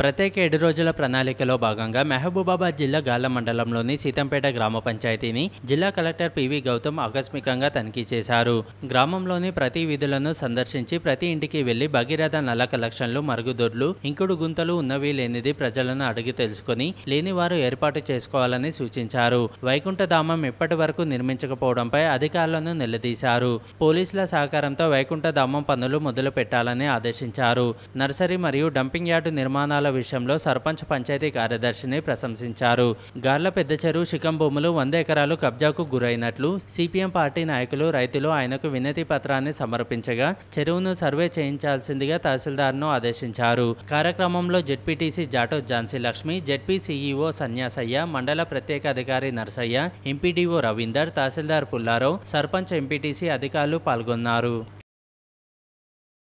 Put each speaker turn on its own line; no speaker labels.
ప్రత్యేక ఏడు రోజుల ప్రణాళికలో భాగంగా మహబూబాబాద్ జిల్లా గాల మండలంలోని సీతంపేట గ్రామ పంచాయతీని జిల్లా కలెక్టర్ పివి గౌతమ్ ఆకస్మికంగా తనిఖీ చేశారు గ్రామంలోని ప్రతి వీధులను సందర్శించి ప్రతి ఇంటికి వెళ్లి భగీరథ నల్ల కలెక్షన్లు మరుగుదొడ్లు ఇంకుడు గుంతలు ఉన్నవి లేనిది ప్రజలను అడిగి తెలుసుకుని లేని వారు ఏర్పాటు చేసుకోవాలని సూచించారు వైకుంఠధామం ఇప్పటి వరకు నిర్మించకపోవడంపై అధికారులను నిలదీశారు పోలీసుల సహకారంతో వైకుంఠధామం పనులు మొదలు పెట్టాలని ఆదేశించారు నర్సరీ మరియు డంపింగ్ యార్డు నిర్మాణాలు పథకాల విషయంలో సర్పంచ్ పంచాయతీ కార్యదర్శిని ప్రశంసించారు గార్ల పెద్ద చెరువు శిఖం భూములు వంద ఎకరాలు కబ్జాకు గురైనట్లు సిపిఎం పార్టీ నాయకులు రైతులు ఆయనకు వినతి పత్రాన్ని సమర్పించగా చెరువును సర్వే చేయించాల్సిందిగా తహసీల్దార్ను ఆదేశించారు కార్యక్రమంలో ZPTC Jatoth Jhansi Lakshmi ZP CEO Sanyasaiah మండల ప్రత్యేక అధికారి నర్సయ్య ఎంపీడీఓ రవీందర్ తహసీల్దార్ పుల్లారావు సర్పంచ్ ఎంపీటీసీ అధికారులు పాల్గొన్నారు